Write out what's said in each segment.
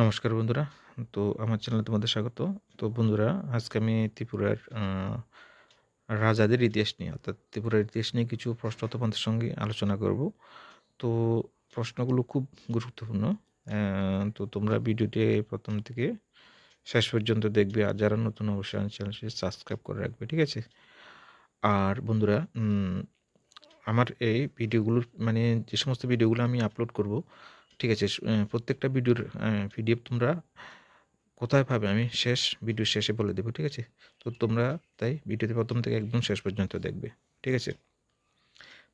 নমস্কার বন্ধুরা তো আমার চ্যানেলে তোমাদের স্বাগত তো বন্ধুরা আজকে আমি ত্রিপুরার রাজাদের ইতিহাস নিয়ে অর্থাৎ ত্রিপুরার ইতিহাস নিয়ে কিছু প্রশ্ন তোমাদের সঙ্গে আলোচনা করব তো প্রশ্নগুলো খুব গুরুত্বপূর্ণ তো তোমরা ভিডিওটি প্রথম থেকে শেষ পর্যন্ত দেখবে আর যারা নতুন অবশ্যই চ্যানেলটি সাবস্ক্রাইব করে রাখবে ঠিক আছে আর বন্ধুরা আমার এই ভিডিওগুলোর মানে যে সমস্ত ভিডিওগুলো আমি আপলোড করব ঠিক আছে প্রত্যেকটা ভিডিওর পিডিএফ তোমরা কোথায় পাবে আমি শেষ ভিডিও শেষে বলে দেবো ঠিক আছে তো তোমরা তাই ভিডিওতে প্রথম থেকে একদম শেষ পর্যন্ত দেখবে ঠিক আছে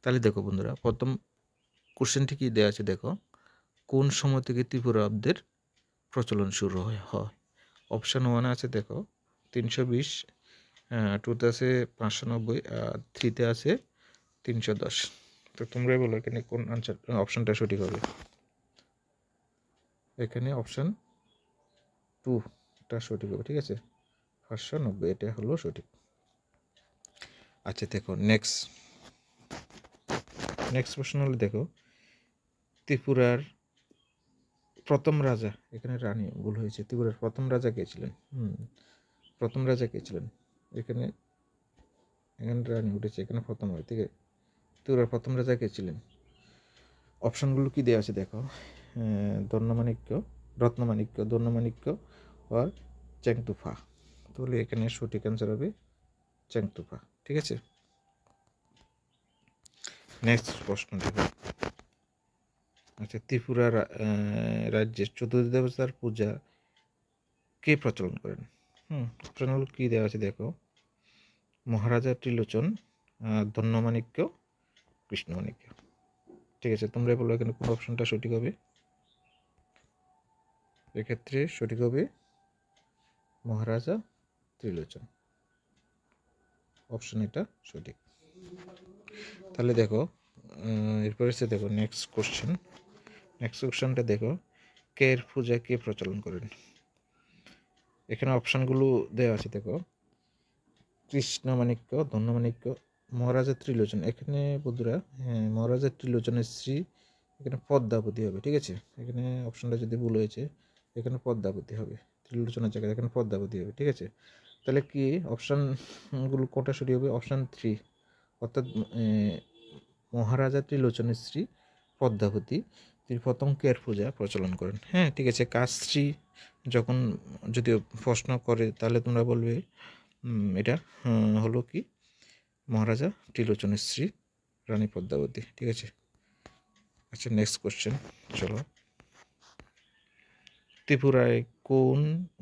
তাহলে দেখো বন্ধুরা প্রথম কোশ্চেনটি কী দেওয়া আছে দেখো কোন সময় থেকে ত্রিপুরাব্দের প্রচলন শুরু হয় হয় অপশান ওয়ান আছে দেখো তিনশো বিশ টুতে আছে পাঁচশো নব্বই আর থ্রিতে আছে তিনশো দশ তো তোমরাই বলো এখানে কোন আনসার অপশানটা সঠিক হবে এখানে অপশান টুটা সঠিক হবে ঠিক আছে পাঁচশো নব্বই এটা হলো সঠিক আচ্ছা দেখো নেক্সট নেক্সট প্রশ্ন হলো দেখো ত্রিপুরার প্রথম রাজা এখানে রানী ভুল হয়েছে ত্রিপুরার প্রথম রাজা কে ছিলেন হুম প্রথম রাজা কে ছিলেন এখানে এখানে রানী উঠেছে এখানে প্রথম হয় ঠিক আছে ত্রিপুরার প্রথম রাজা কে ছিলেন অপশানগুলো কি দেওয়া আছে দেখো দন্যমাণিক্য রত্নমাণিক্য দন্যমাণিক্য আর চ্যাংতুফা তাহলে এখানে সঠিক অ্যান্সার হবে চ্যাংতুফা ঠিক আছে নেক্সট প্রশ্ন দেব আচ্ছা ত্রিপুরা রাজ্যের চতুর্থ দেবতার পূজা কে প্রচলন করেন হুম প্রচলন হল কী দেওয়া আছে দেখো মহারাজা ত্রিলোচন ধন্যমাণিক্য কৃষ্ণমাণিক্য ঠিক আছে তোমরা বলো এখানে কোন অপশনটা সঠিক হবে এক্ষেত্রে সঠিক হবে মহারাজা ত্রিলোচন অপশন এটা সঠিক তাহলে দেখো এরপরে সে দেখো নেক্সট কোশ্চেন নেক্সট কোশ্চেনটা দেখো কে পূজা কে প্রচলন করেন এখানে অপশানগুলো দেওয়া আছে দেখো কৃষ্ণ ধন্যমাণিক্য ধন্য মহারাজা ত্রিলোচন এখানে বন্ধুরা হ্যাঁ মহারাজা ত্রিলোচনের শ্রী এখানে পদ্মাবতী হবে ঠিক আছে এখানে অপশানটা যদি ভুল হয়েছে এখানে পদ্মাবতী হবে ত্রিলোচনার জায়গায় এখানে পদ্মাবতী হবে ঠিক আছে তাহলে কি অপশানগুলো কোনটা সরি হবে অপশান থ্রি অর্থাৎ মহারাজা ত্রিলোচনের স্ত্রী পদ্মাবতী তিনি প্রথম কেয়ার পূজা প্রচলন করেন হ্যাঁ ঠিক আছে কাশ্রী যখন যদি প্রশ্ন করে তাহলে তোমরা বলবে এটা হলো কি মহারাজা ত্রিলোচনের স্ত্রী রানী পদ্মাবতী ঠিক আছে আচ্ছা নেক্সট কোশ্চেন চলো ত্রিপুরায় কোন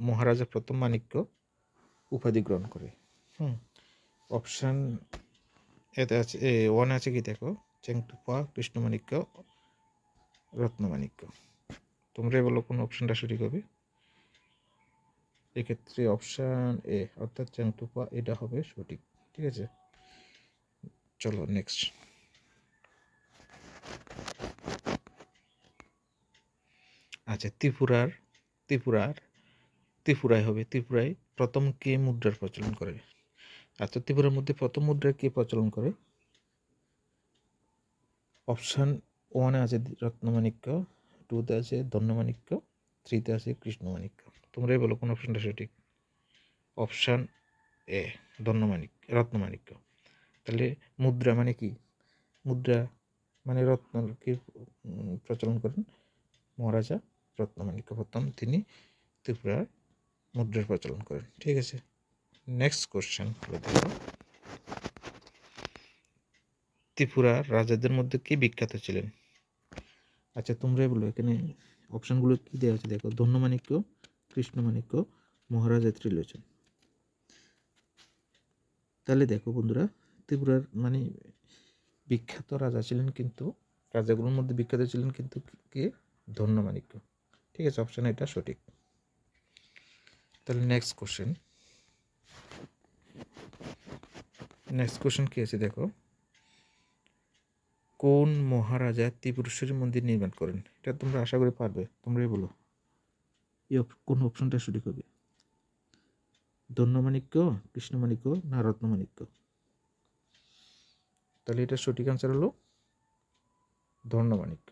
মহারাজা প্রথম মাণিক্য উপাধি গ্রহণ করে হুম অপশান এতে আছে এ ওয়ান আছে কি দেখো চেংটুপা কৃষ্ণমাণিক্য রত্নমাণিক্য তোমরা বলো কোন অপশানটা সঠিক হবে এক্ষেত্রে অপশান এ অর্থাৎ চ্যাংটুপা এটা হবে সঠিক ঠিক আছে চলো নেক্সট আচ্ছা ত্রিপুরার ত্রিপুরার ত্রিপুরায় হবে ত্রিপুরায় প্রথম কে মুদ্রার প্রচলন করে আচ্ছা ত্রিপুরার মধ্যে প্রথম মুদ্রা কে প্রচলন করে অপশান ওয়ানে আছে রত্নমাণিক্য টুতে আছে ধন্যমাণিক্য থ্রিতে আছে কৃষ্ণমাণিক্য তোমরাই বলো কোন অপশানটা সঠিক অপশান এ ধন্যমাণিক রত্নমাণিক্য তাহলে মুদ্রা মানে কি মুদ্রা মানে রত্ন কি প্রচলন করেন মহারাজা রত্নমাণিক্য প্রথম তিনি ত্রিপুরার মুদ্রার প্রচলন করেন ঠিক আছে নেক্সট কোশ্চেন ত্রিপুরার রাজাদের মধ্যে কে বিখ্যাত ছিলেন আচ্ছা তোমরাই বলো এখানে অপশানগুলো কী দেওয়া আছে দেখো ধন্যমাণিক্য কৃষ্ণমাণিক্য মহারাজা ত্রিলোচন তাহলে দেখো বন্ধুরা ত্রিপুরার মানে বিখ্যাত রাজা ছিলেন কিন্তু রাজাগুলোর মধ্যে বিখ্যাত ছিলেন কিন্তু কে ধন্যমাণিক্য ঠিক আছে অপশান এটা সঠিক তাহলে নেক্সট কোশ্চেন নেক্সট কোশ্চেন কী আছে দেখো কোন মহারাজা ত্রিপুরেশ্বরী মন্দির নির্মাণ করেন এটা তোমরা আশা করে পারবে তোমরাই বলো এই কোন অপশনটা সঠিক হবে ধন্যমাণিক্য কৃষ্ণমাণিক্য না রত্নমাণিক্য তাহলে এটা সঠিক আনসার হলো ধন্যমাণিক্য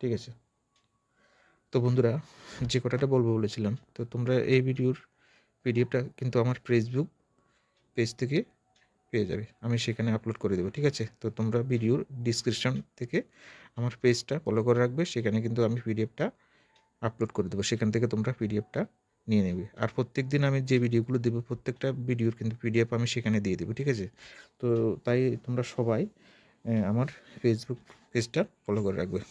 ঠিক আছে তো বন্ধুরা যে কথাটা বলবো বলেছিলাম তো তোমরা এই ভিডিওর পিডিএফটা কিন্তু আমার ফেসবুক পেজ থেকে পেয়ে যাবে আমি সেখানে আপলোড করে দেবো ঠিক আছে তো তোমরা ভিডিওর ডিসক্রিপশান থেকে আমার পেজটা ফলো করে রাখবে সেখানে কিন্তু আমি পিডিএফটা আপলোড করে দেবো সেখান থেকে তোমরা পিডিএফটা নিয়ে নেবে আর প্রত্যেক দিন আমি যে ভিডিওগুলো দেবো প্রত্যেকটা ভিডিওর কিন্তু পিডিএফ আমি সেখানে দিয়ে দেবো ঠিক আছে তো তাই তোমরা সবাই আমার ফেসবুক পেজটা ফলো করে রাখবে